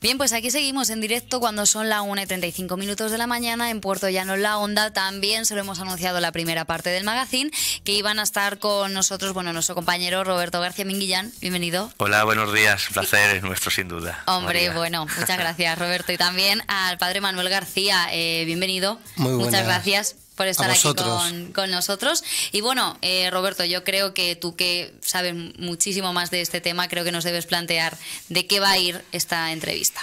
Bien, pues aquí seguimos en directo cuando son las 1 y 35 minutos de la mañana en Puerto Llano La Onda. También se lo hemos anunciado la primera parte del magazine, que iban a estar con nosotros, bueno, nuestro compañero Roberto García Minguillán. Bienvenido. Hola, buenos días. Un placer es nuestro, sin duda. Hombre, bueno, muchas gracias, Roberto. Y también al padre Manuel García. Eh, bienvenido. Muy Muchas gracias por estar aquí con, nosotros. Y bueno, eh, Roberto, yo creo que tú que sabes muchísimo más de este tema, creo que nos debes plantear de qué va a ir esta entrevista.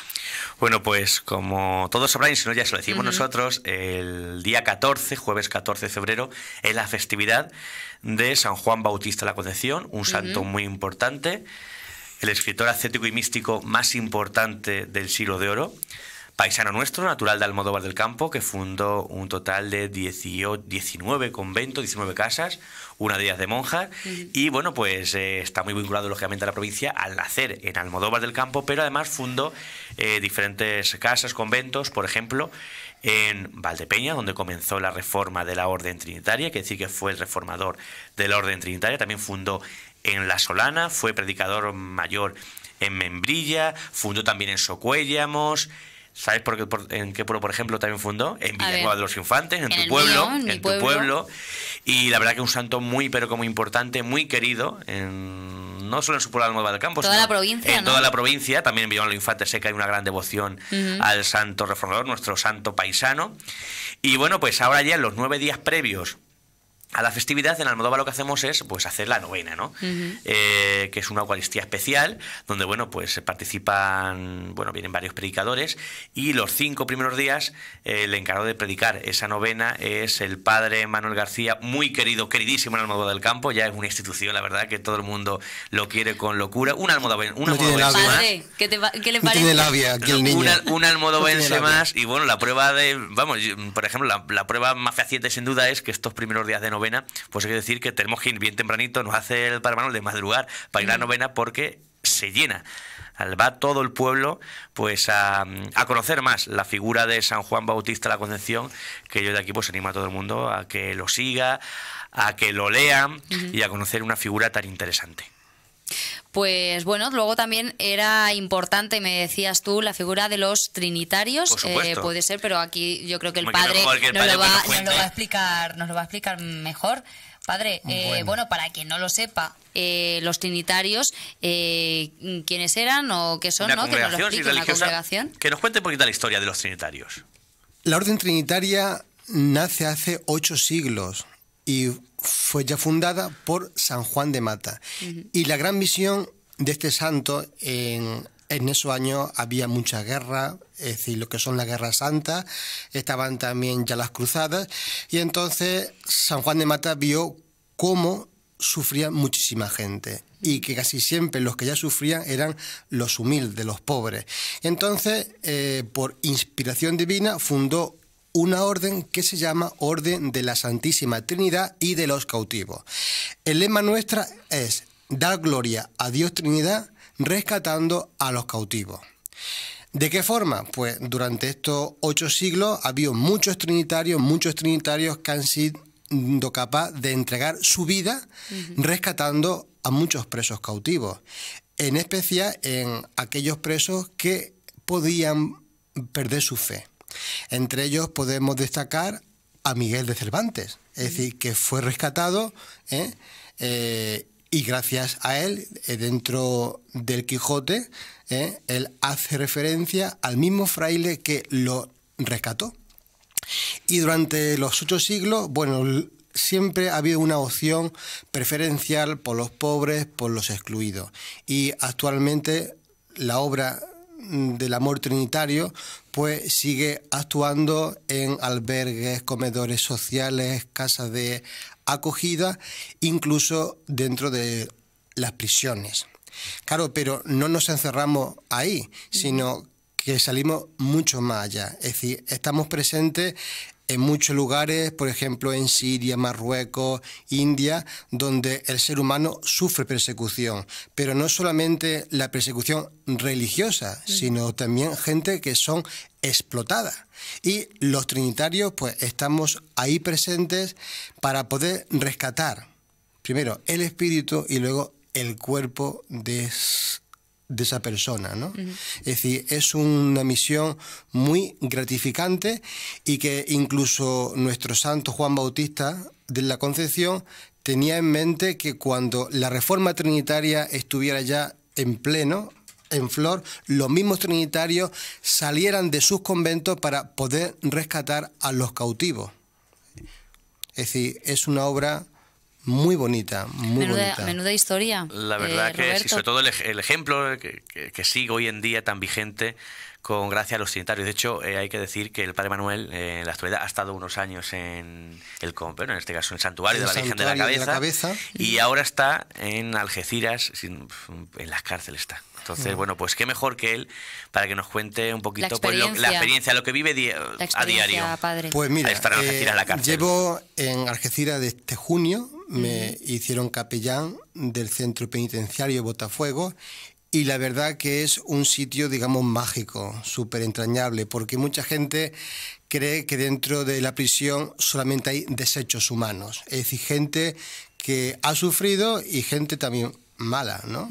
Bueno, pues como todos sabrán, y si no ya se lo decimos nosotros, el día 14, jueves 14 de febrero, es la festividad de San Juan Bautista la Concepción, un santo muy importante, el escritor ascético y místico más importante del siglo de oro. Paisano nuestro, natural de Almodóvar del Campo, que fundó un total de 19 conventos, 19 casas, una de ellas de monjas. Y bueno, pues eh, está muy vinculado lógicamente a la provincia al nacer en Almodóvar del Campo, pero además fundó eh, diferentes casas, conventos, por ejemplo, en Valdepeña, donde comenzó la reforma de la Orden Trinitaria, que decir que fue el reformador de la Orden Trinitaria. También fundó en La Solana, fue predicador mayor en Membrilla, fundó también en Socuéllamos. ¿Sabes por qué, en qué pueblo, por ejemplo, también fundó? En Villanueva de los Infantes, en, tu pueblo, en, tu pueblo. Y la verdad que es un santo muy, pero como importante, muy querido, en, no solo en su pueblo Nueva del Campo, toda sino la provincia, en toda la provincia. También en Villanueva de los Infantes sé que hay una gran devoción al santo reformador, nuestro santo paisano. Y bueno, pues ahora ya en los nueve días previos a la festividad en Almodóvar lo que hacemos es pues hacer la novena, ¿no? Eh, que es una Eucaristía especial donde bueno pues participan bueno vienen varios predicadores y los cinco primeros días eh, el encargado de predicar esa novena es el padre Manuel García, muy querido, queridísimo en Almodóvar del Campo, ya es una institución la verdad que todo el mundo lo quiere con locura, un Almodóvar, un no tiene ¿qué, le parece? un Almodóvar más y bueno la prueba de vamos por ejemplo la, la prueba más fehaciente sin duda es que estos primeros días de novena pues hay que decir que tenemos que ir bien tempranito, nos hace el parmano de madrugar para ir a la mm. novena porque se llena. Va todo el pueblo pues a, conocer más la figura de San Juan Bautista la Concepción, que yo de aquí pues animo a todo el mundo a que lo siga, a que lo lean y a conocer una figura tan interesante. Pues bueno, luego también era importante, me decías tú, la figura de los trinitarios. Eh, puede ser, pero aquí yo creo que el padre, nos, lo va, a explicar, mejor. Padre, eh, bueno. para quien no lo sepa, eh, los trinitarios, ¿quiénes eran o qué son? ¿no? que nos congregación. Que nos cuente un poquito la historia de los trinitarios. La orden trinitaria nace hace ocho siglos y fue ya fundada por San Juan de Mata. Y la gran misión de este santo en, esos años había mucha guerra, es decir, lo que son las guerras santas, estaban también ya las cruzadas, y entonces San Juan de Mata vio cómo sufría muchísima gente y que casi siempre los que ya sufrían eran los humildes, los pobres. Entonces, eh, por inspiración divina, fundó una orden que se llama Orden de la Santísima Trinidad y de los Cautivos. El lema nuestra es dar gloria a Dios Trinidad rescatando a los cautivos. ¿De qué forma? Pues durante estos ocho siglos ha habido muchos trinitarios, muchos trinitarios que han sido capaces de entregar su vida rescatando a muchos presos cautivos, en especial en aquellos presos que podían perder su fe. Entre ellos podemos destacar a Miguel de Cervantes, es decir, que fue rescatado ¿eh? Eh, y gracias a él, eh, dentro del Quijote, él hace referencia al mismo fraile que lo rescató. Y durante los ocho siglos, bueno, siempre ha habido una opción preferencial por los pobres, por los excluidos. Y actualmente la obra mm, del amor trinitario pues sigue actuando en albergues, comedores sociales, casas de acogida, incluso dentro de las prisiones. Claro, pero no nos encerramos ahí, sino que salimos mucho más allá. Es decir, estamos presentes en muchos lugares, por ejemplo en Siria, Marruecos, India, donde el ser humano sufre persecución, pero no solamente la persecución religiosa, mm. sino también gente que son explotadas. Y los trinitarios pues estamos ahí presentes para poder rescatar primero el espíritu y luego el cuerpo de de esa persona, Es decir, es una misión muy gratificante y que incluso nuestro santo Juan Bautista de la Concepción tenía en mente que cuando la reforma trinitaria estuviera ya en pleno, en flor, los mismos trinitarios salieran de sus conventos para poder rescatar a los cautivos. Es decir, es una obra muy bonita, muy menuda, Menuda historia. La verdad eh, que sí, sobre todo el, ejemplo que, que, sigue hoy en día tan vigente con gracias a los trinitarios. De hecho, eh, hay que decir que el Padre Manuel eh, en la actualidad ha estado unos años en el bueno, en este caso en el santuario de la Virgen de la, cabeza, y ahora está en Algeciras, en las cárceles está. Entonces, mm. bueno, pues qué mejor que él para que nos cuente un poquito pues, la experiencia, lo, la experiencia lo que vive a diario. Pues mira, estar en la cárcel. llevo en Algeciras desde junio me hicieron capellán del centro penitenciario Botafuego y la verdad que es un sitio, digamos, mágico, súper entrañable, porque mucha gente cree que dentro de la prisión solamente hay desechos humanos, es decir, gente que ha sufrido y gente también mala, ¿no?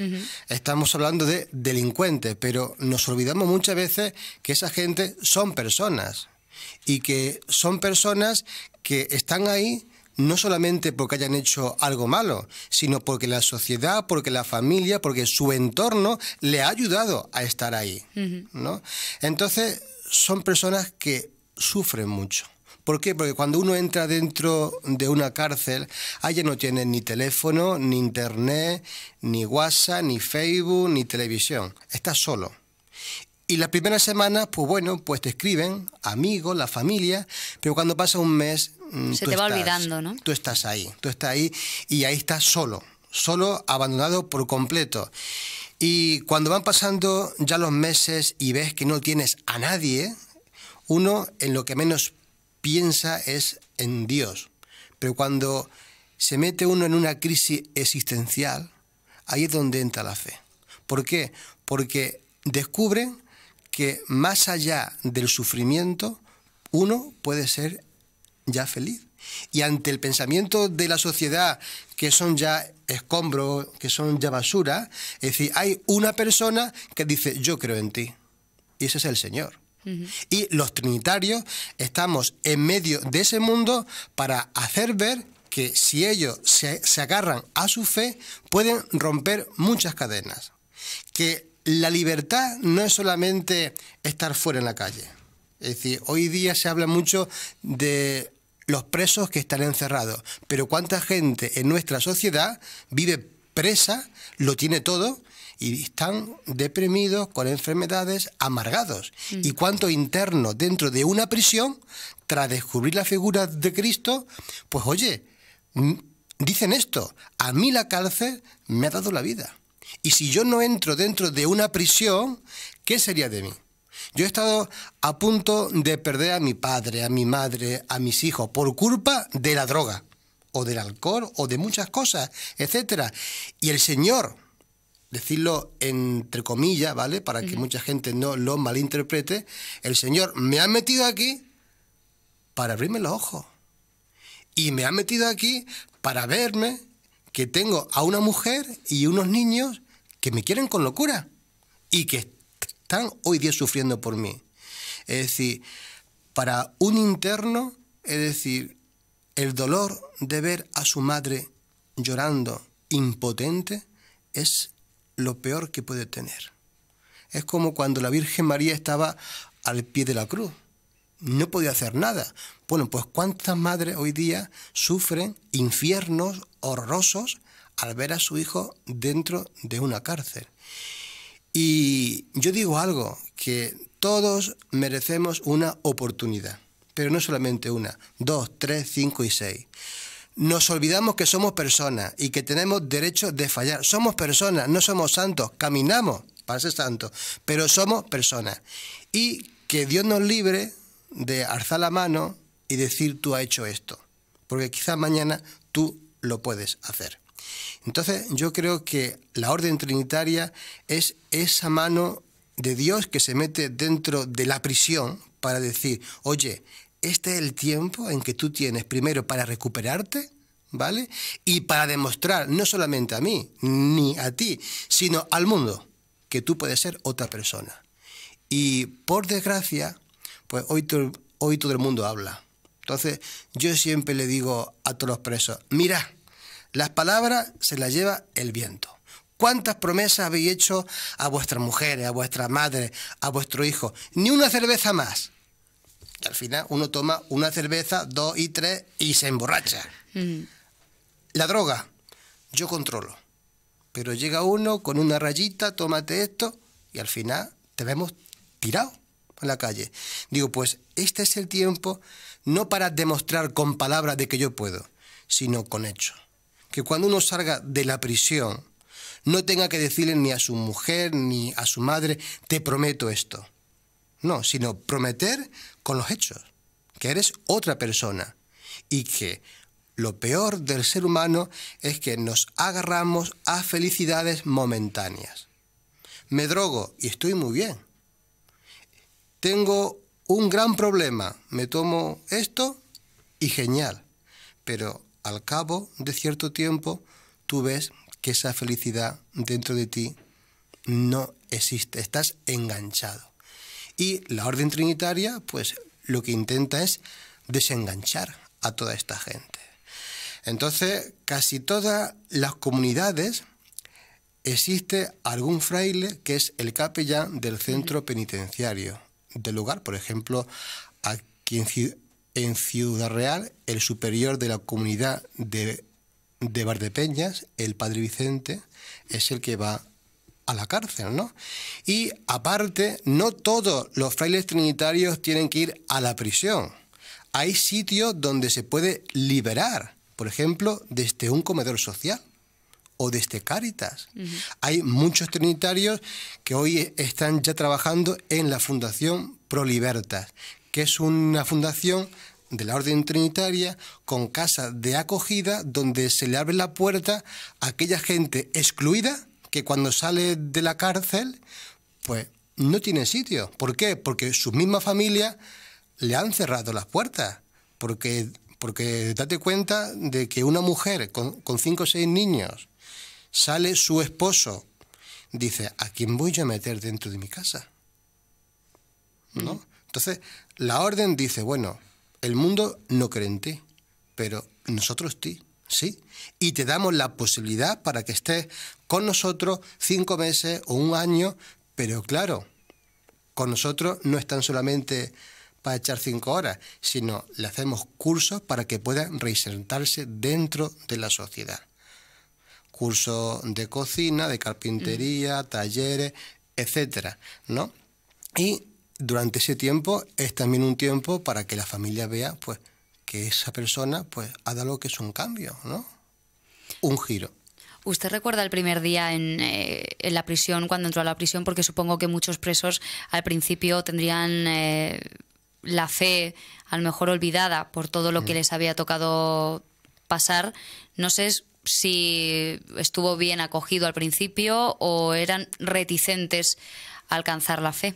Estamos hablando de delincuentes, pero nos olvidamos muchas veces que esa gente son personas y que son personas que están ahí no solamente porque hayan hecho algo malo, sino porque la sociedad, porque la familia, porque su entorno le ha ayudado a estar ahí. ¿no? Entonces, son personas que sufren mucho. ¿Por qué? Porque cuando uno entra dentro de una cárcel, allá no tiene ni teléfono, ni internet, ni WhatsApp, ni Facebook, ni televisión. Está solo. Y las primeras semanas, pues bueno, pues te escriben, amigos, la familia, pero cuando pasa un mes... Mm, se te va olvidando, ¿no? Tú estás ahí, tú estás ahí y ahí estás solo, solo abandonado por completo. Y cuando van pasando ya los meses y ves que no tienes a nadie, uno en lo que menos piensa es en Dios. Pero cuando se mete uno en una crisis existencial, ahí es donde entra la fe. ¿Por qué? Porque descubren que más allá del sufrimiento, uno puede ser ya feliz. Y ante el pensamiento de la sociedad, que son ya escombros, que son ya basura, es decir, hay una persona que dice, yo creo en ti. Y ese es el Señor. Y los trinitarios estamos en medio de ese mundo para hacer ver que si ellos se, se agarran a su fe, pueden romper muchas cadenas. Que la libertad no es solamente estar fuera en la calle. Es decir, hoy día se habla mucho de los presos que están encerrados, pero cuánta gente en nuestra sociedad vive presa, lo tiene todo y están deprimidos, con enfermedades, amargados. Mm. Y cuánto interno dentro de una prisión, tras descubrir la figura de Cristo, pues oye, mm, dicen esto, a mí la cárcel me ha dado la vida. Y si yo no entro dentro de una prisión, ¿qué sería de mí? Yo he estado a punto de perder a mi padre, a mi madre, a mis hijos, por culpa de la droga, o del alcohol, o de muchas cosas, etc. Y el Señor, decirlo entre comillas, ¿vale? Para que mucha gente no lo malinterprete, el Señor me ha metido aquí para abrirme los ojos. Y me ha metido aquí para verme que tengo a una mujer y unos niños que me quieren con locura y que están hoy día sufriendo por mí. Es decir, para un interno, es decir, el dolor de ver a su madre llorando impotente es lo peor que puede tener. Es como cuando la Virgen María estaba al pie de la cruz no podía hacer nada. Bueno, pues cuántas madres hoy día sufren infiernos horrosos al ver a su hijo dentro de una cárcel. Y yo digo algo, que todos merecemos una oportunidad, pero no solamente una, dos, tres, cinco y seis. Nos olvidamos que somos personas y que tenemos derecho de fallar. Somos personas, no somos santos, caminamos para ser santos, pero somos personas. Y que Dios nos libre de alzar la mano y decir tú has hecho esto, porque quizá mañana tú lo puedes hacer. Entonces yo creo que la orden trinitaria es esa mano de Dios que se mete dentro de la prisión para decir, oye, este es el tiempo en que tú tienes primero para recuperarte, ¿vale? Y para demostrar no solamente a mí, ni a ti, sino al mundo, que tú puedes ser otra persona. Y por desgracia, pues hoy, hoy todo el mundo habla. Entonces, yo siempre le digo a todos los presos, mira las palabras se las lleva el viento. ¿Cuántas promesas habéis hecho a vuestras mujeres, a vuestra madre, a vuestro hijo? Ni una cerveza más. Y al final uno toma una cerveza, dos y tres y se emborracha. Mm. La droga, yo controlo. Pero llega uno con una rayita, tómate esto y al final te vemos tirado en la calle. Digo, pues este es el tiempo no para demostrar con palabras de que yo puedo, sino con hechos. Que cuando uno salga de la prisión, no tenga que decirle ni a su mujer ni a su madre, te prometo esto. No, sino prometer con los hechos, que eres otra persona y que lo peor del ser humano es que nos agarramos a felicidades momentáneas. Me drogo y estoy muy bien, tengo un gran problema, me tomo esto y genial. Pero al cabo de cierto tiempo tú ves que esa felicidad dentro de ti no existe, estás enganchado. Y la orden trinitaria, pues lo que intenta es desenganchar a toda esta gente. Entonces, casi todas las comunidades existe algún fraile que es el capellán del centro penitenciario del lugar. Por ejemplo, aquí en, Ciudad Real, el superior de la comunidad de, de el padre Vicente, es el que va a la cárcel, ¿no? Y aparte, no todos los frailes trinitarios tienen que ir a la prisión. Hay sitios donde se puede liberar, por ejemplo, desde un comedor social o desde este Cáritas. Hay muchos trinitarios que hoy están ya trabajando en la Fundación Prolibertas, que es una fundación de la Orden Trinitaria con casa de acogida donde se le abre la puerta a aquella gente excluida que cuando sale de la cárcel, pues no tiene sitio. ¿Por qué? Porque sus mismas familias le han cerrado las puertas. Porque, porque date cuenta de que una mujer con cinco o seis niños sale su esposo, dice, ¿a quién voy yo a meter dentro de mi casa? ¿No? Entonces, la orden dice, bueno, el mundo no cree en ti, pero nosotros ti, ¿sí? Y te damos la posibilidad para que estés con nosotros cinco meses o un año, pero claro, con nosotros no están solamente para echar cinco horas, sino le hacemos cursos para que puedan reinsertarse dentro de la sociedad cursos de cocina, de carpintería, mm. talleres, etcétera, ¿no? Y durante ese tiempo es también un tiempo para que la familia vea, pues, que esa persona, pues, ha dado lo que es un cambio, ¿no? Un giro. ¿Usted recuerda el primer día en, eh, en, la prisión, cuando entró a la prisión? Porque supongo que muchos presos al principio tendrían eh, la fe a lo mejor olvidada por todo lo que mm. les había tocado pasar. No sé si estuvo bien acogido al principio o eran reticentes a alcanzar la fe.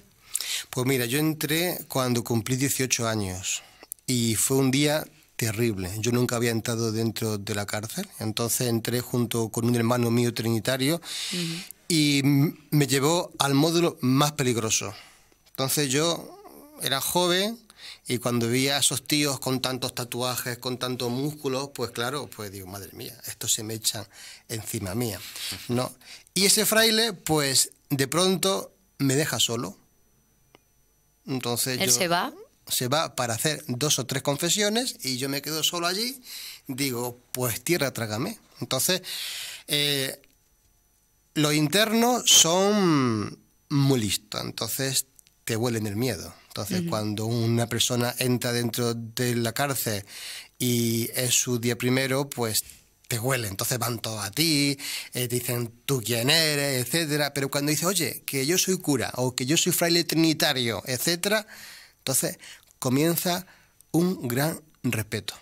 Pues mira, yo entré cuando cumplí 18 años y fue un día terrible. Yo nunca había entrado dentro de la cárcel, entonces entré junto con un hermano mío trinitario y me llevó al módulo más peligroso. Entonces yo era joven, y cuando vi a esos tíos con tantos tatuajes, con tantos músculos, pues claro, pues digo, madre mía, esto se me echa encima mía. ¿no? Y ese fraile, pues de pronto me deja solo. Entonces ¿Él se va? Se va para hacer dos o tres confesiones y yo me quedo solo allí. Digo, pues tierra, trágame. Entonces, eh, los internos son muy listos, entonces te huelen el miedo. Entonces, cuando una persona entra dentro de la cárcel y es su día primero, pues te huele, entonces van todos a ti, te eh, dicen tú quién eres, etcétera. Pero cuando dice oye, que yo soy cura o que yo soy fraile trinitario, etcétera, entonces comienza un gran respeto.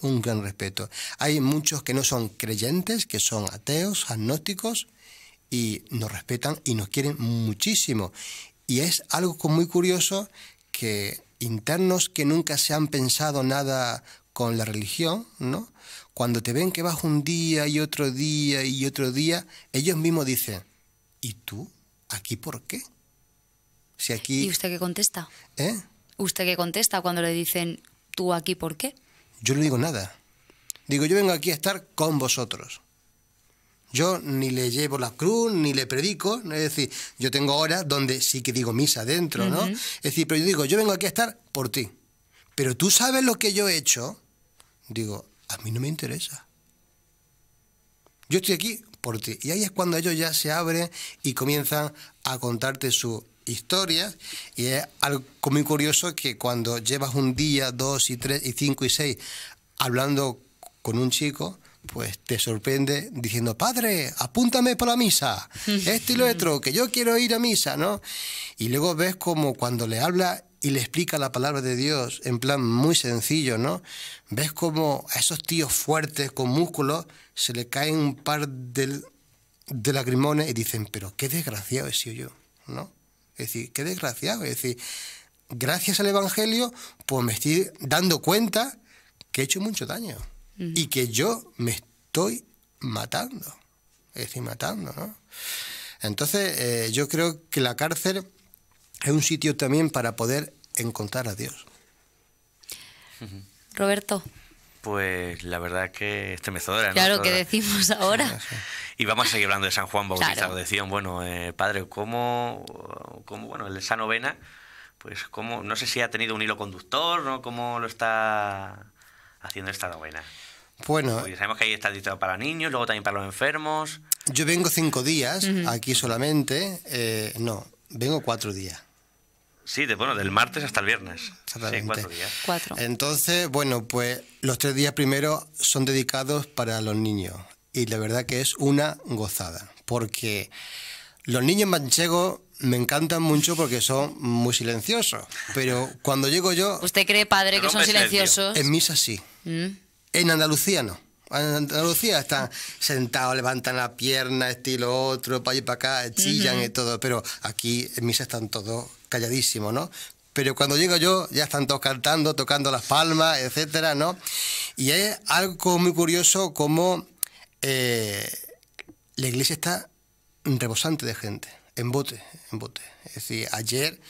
Un gran respeto. Hay muchos que no son creyentes, que son ateos, agnósticos, y nos respetan y nos quieren muchísimo. Y es algo muy curioso que internos que nunca se han pensado nada con la religión, ¿no? Cuando te ven que vas un día y otro día y otro día, ellos mismos dicen, ¿y tú? ¿Aquí por qué? Si aquí... ¿Y usted qué contesta? ¿Eh? ¿Usted qué contesta cuando le dicen, tú aquí por qué? Yo no digo nada. Digo, yo vengo aquí a estar con vosotros. Yo ni le llevo la cruz, ni le predico, es decir, yo tengo horas donde sí que digo misa dentro, ¿no? Es decir, pero yo digo, yo vengo aquí a estar por ti. Pero tú sabes lo que yo he hecho, digo, a mí no me interesa. Yo estoy aquí por ti. Y ahí es cuando ellos ya se abren y comienzan a contarte su historias y es algo muy curioso que cuando llevas un día, dos y tres y cinco y seis hablando con un chico, pues te sorprende diciendo, padre, apúntame para la misa, esto y lo otro, que yo quiero ir a misa, ¿no? Y luego ves como cuando le habla y le explica la palabra de Dios en plan muy sencillo, ¿no? Ves como a esos tíos fuertes con músculos se le caen un par de, de lagrimones y dicen, pero qué desgraciado he sido yo, ¿no? Es decir, qué desgraciado, es decir, gracias al Evangelio, pues me estoy dando cuenta que he hecho mucho daño y que yo me estoy matando. Estoy matando, ¿no? Entonces, eh, yo creo que la cárcel es un sitio también para poder encontrar a Dios. Roberto. Pues la verdad es que estremecedora. Claro, que decimos ahora. y vamos a seguir hablando de San Juan Bautista. Decían, bueno, eh, padre, ¿cómo, ¿cómo, bueno, esa novena, pues cómo, no sé si ha tenido un hilo conductor, ¿no? ¿Cómo lo está haciendo esta novena? Bueno. Porque sabemos que ahí está dictado para niños, luego también para los enfermos. Yo vengo cinco días aquí solamente. Eh, no, vengo cuatro días. Sí, bueno, del martes hasta el viernes. Sí, cuatro días. Cuatro. Entonces, bueno, pues los tres días primero... son dedicados para los niños. Y la verdad que es una gozada. Porque los niños manchegos me encantan mucho porque son muy silenciosos. Pero cuando llego yo. ¿Usted cree, padre, que son silenciosos? En misa sí. Mm. En Andalucía no. En Andalucía están sentados, levantan la pierna, estilo otro, para allá y para acá, chillan y todo. Pero aquí en misa están todos calladísimos, ¿no? Pero cuando llego yo, ya están todos cantando, tocando las palmas, etcétera, ¿no? Y es algo muy curioso como eh, la iglesia está rebosante de gente, en bote, bote. Es decir, ayer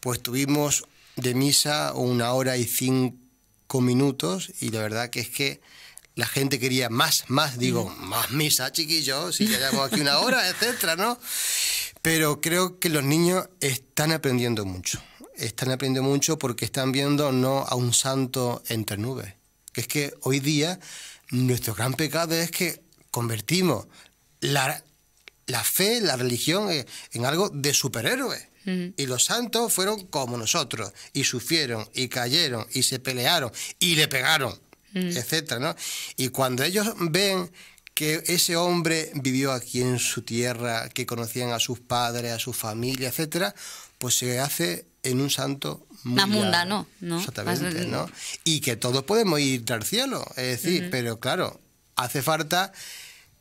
pues tuvimos de misa una hora y cinco minutos y la verdad que es que la gente quería más, más, digo, mm. más misa, chiquillos, si llegamos aquí una hora, etcétera, ¿no? Pero creo que los niños están aprendiendo mucho. Están aprendiendo mucho porque están viendo no a un santo entre nubes. Que es que hoy día nuestro gran pecado es que convertimos la, la fe, la religión eh, en algo de superhéroe Y los santos fueron como nosotros, y sufrieron, y cayeron, y se pelearon, y le pegaron, etcétera, ¿no? Y cuando ellos ven que ese hombre vivió aquí en su tierra, que conocían a sus padres, a su familia, etcétera, pues se hace en un santo más mundano, ¿no? Exactamente, ¿no? Y que todos podemos ir al cielo, es decir, pero claro, hace falta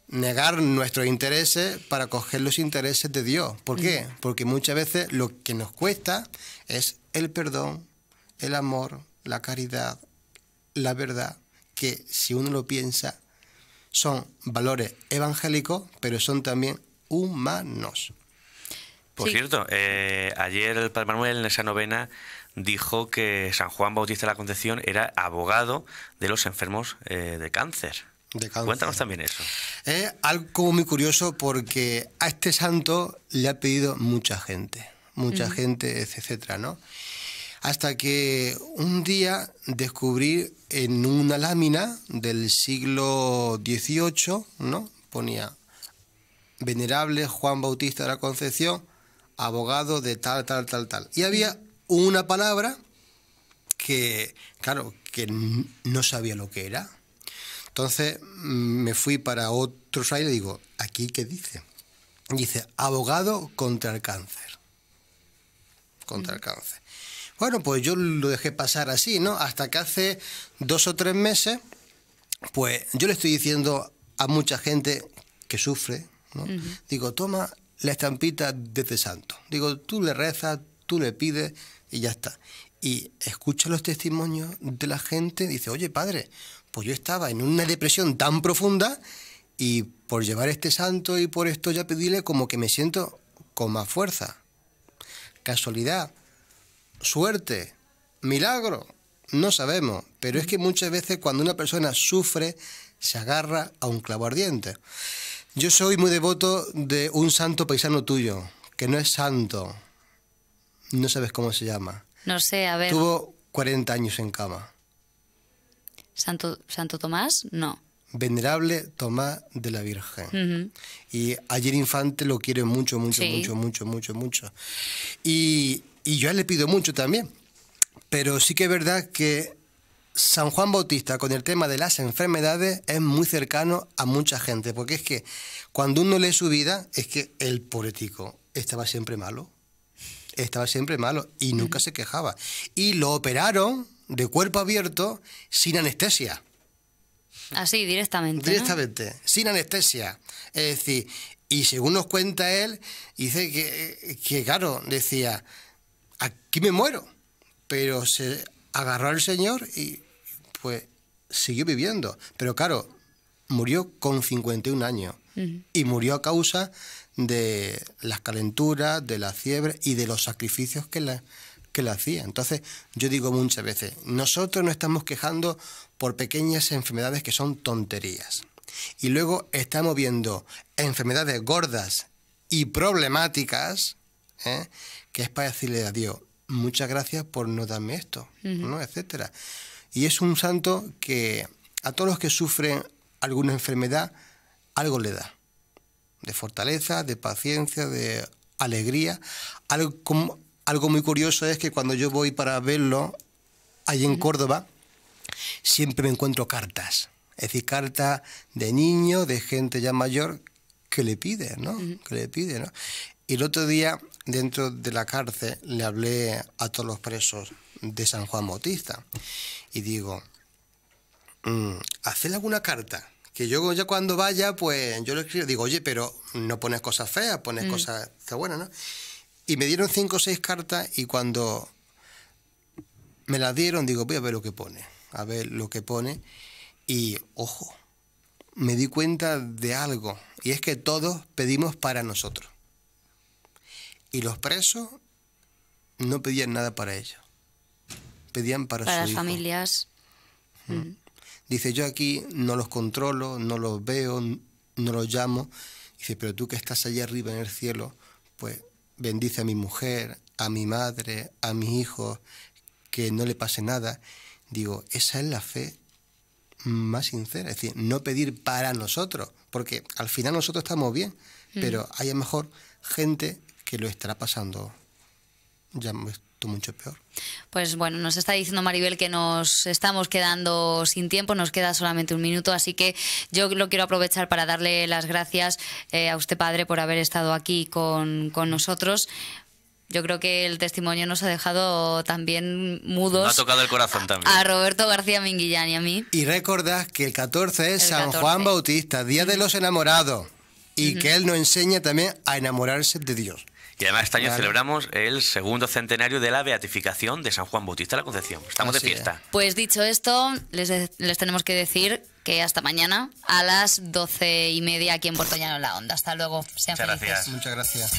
negar nuestros intereses para coger los intereses de Dios. ¿Por qué? Mm. Porque muchas veces lo que nos cuesta es el perdón, el amor, la caridad, la verdad, que si uno lo piensa, son valores evangélicos, pero son también humanos. Por cierto, eh, ayer el Padre Manuel en esa novena dijo que San Juan Bautista de la Concepción era abogado de los enfermos eh, de cáncer. Cuéntanos también eso. algo muy curioso porque a este santo le ha pedido mucha gente, mucha mm. gente, etcétera, ¿no? Hasta que un día descubrí en una lámina del siglo XVIII, ¿no? Ponía Venerable Juan Bautista de la Concepción, abogado de tal, tal, tal, tal. Y había una palabra que, claro, que no sabía lo que era entonces mm, me fui para otro site y digo, ¿aquí qué dice? Dice, abogado contra el cáncer. Contra el cáncer. Bueno, pues yo lo dejé pasar así, ¿no? Hasta que hace dos o tres meses, pues yo le estoy diciendo a mucha gente que sufre, ¿no? Digo, toma la estampita de este santo. Digo, tú le rezas, tú le pides y ya está. Y escucha los testimonios de la gente, dice, oye, padre, pues yo estaba en una depresión tan profunda y por llevar este santo y por esto ya pedirle como que me siento con más fuerza. Casualidad, suerte, milagro, no sabemos, pero es que muchas veces cuando una persona sufre se agarra a un clavo ardiente. Yo soy muy devoto de un santo paisano tuyo, que no es santo, no sabes cómo se llama. No sé, a ver. Tuvo 40 años en cama. Santo, Santo Tomás, no. Venerable Tomás de la Virgen. Y ayer Infante lo quiere mucho, mucho, mucho, mucho, mucho, mucho. Y, yo le pido mucho también. Pero sí que es verdad que San Juan Bautista con el tema de las enfermedades es muy cercano a mucha gente. Porque es que cuando uno lee su vida, es que el político estaba siempre malo. Estaba siempre malo y nunca se quejaba. Y lo operaron de cuerpo abierto sin anestesia. Así, directamente. Directamente, sin anestesia. Es decir, y según nos cuenta él, dice que, que claro, decía, aquí me muero. Pero se agarró al Señor y pues siguió viviendo. Pero claro, murió con 51 años. Y murió a causa de las calenturas, de la fiebre y de los sacrificios que la, que lo hacía. Entonces, yo digo muchas veces, nosotros nos estamos quejando por pequeñas enfermedades que son tonterías. Y luego estamos viendo enfermedades gordas y problemáticas, ¿eh? que es para decirle a Dios, muchas gracias por no darme esto, ¿no? etcétera. Y es un santo que a todos los que sufren alguna enfermedad, algo le da. De fortaleza, de paciencia, de alegría, algo, como, algo muy curioso es que cuando yo voy para verlo, ahí en Córdoba, siempre me encuentro cartas. Es decir, cartas de niños, de gente ya mayor, que le pide, ¿no? Que le pide, ¿no? Y el otro día, dentro de la cárcel, le hablé a todos los presos de San Juan Bautista. Y digo, mm, alguna carta. Que yo ya cuando vaya, pues yo le escribo. Digo, oye, pero no pones cosas feas, pones mm. cosas buenas, ¿no? Y me dieron cinco o seis cartas y cuando me las dieron digo, voy a ver lo que pone, a ver lo que pone. Y ojo, me di cuenta de algo, y es que todos pedimos para nosotros. Y los presos no pedían nada para ellos, pedían para, para sus familias. Mm. Mm. Dice, yo aquí no los controlo, no los veo, no los llamo. Dice, pero tú que estás allá arriba en el cielo, pues bendice a mi mujer, a mi madre, a mi hijo, que no le pase nada. Digo, esa es la fe más sincera, es decir, no pedir para nosotros, porque al final nosotros estamos bien, mm. pero hay a mejor gente que lo estará pasando ya pues, mucho peor. Pues bueno, nos está diciendo Maribel que nos estamos quedando sin tiempo, nos queda solamente un minuto, así que yo lo quiero aprovechar para darle las gracias eh, a usted, padre, por haber estado aquí con, nosotros yo creo que el testimonio nos ha dejado también mudos. ha tocado el corazón también. A Roberto García Minguillán y a mí. Y recordad que el 14 es San Juan Bautista, Día de los Enamorados, y que él nos enseña también a enamorarse de Dios. Y además este año celebramos el segundo centenario de la beatificación de San Juan Bautista de la Concepción. Estamos de fiesta. Pues dicho esto, les, tenemos que decir que hasta mañana a las doce y media aquí en Portoñano la Onda. Hasta luego. Sean felices. Muchas gracias.